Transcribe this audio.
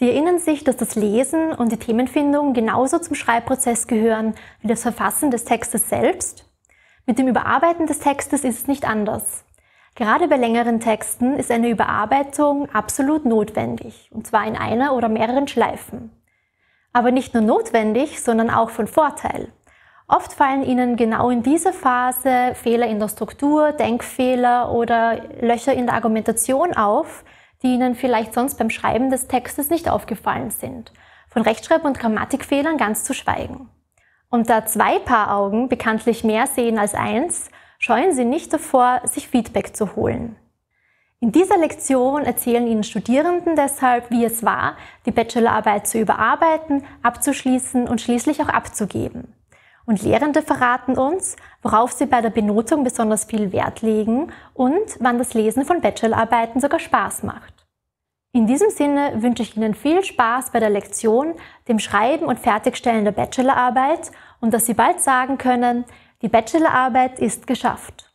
Sie erinnern sich, dass das Lesen und die Themenfindung genauso zum Schreibprozess gehören wie das Verfassen des Textes selbst? Mit dem Überarbeiten des Textes ist es nicht anders. Gerade bei längeren Texten ist eine Überarbeitung absolut notwendig, und zwar in einer oder mehreren Schleifen. Aber nicht nur notwendig, sondern auch von Vorteil. Oft fallen Ihnen genau in dieser Phase Fehler in der Struktur, Denkfehler oder Löcher in der Argumentation auf, die Ihnen vielleicht sonst beim Schreiben des Textes nicht aufgefallen sind, von Rechtschreib- und Grammatikfehlern ganz zu schweigen. Und da zwei Paar Augen bekanntlich mehr sehen als eins, scheuen Sie nicht davor, sich Feedback zu holen. In dieser Lektion erzählen Ihnen Studierenden deshalb, wie es war, die Bachelorarbeit zu überarbeiten, abzuschließen und schließlich auch abzugeben. Und Lehrende verraten uns, worauf sie bei der Benotung besonders viel Wert legen und wann das Lesen von Bachelorarbeiten sogar Spaß macht. In diesem Sinne wünsche ich Ihnen viel Spaß bei der Lektion, dem Schreiben und Fertigstellen der Bachelorarbeit und dass Sie bald sagen können, die Bachelorarbeit ist geschafft.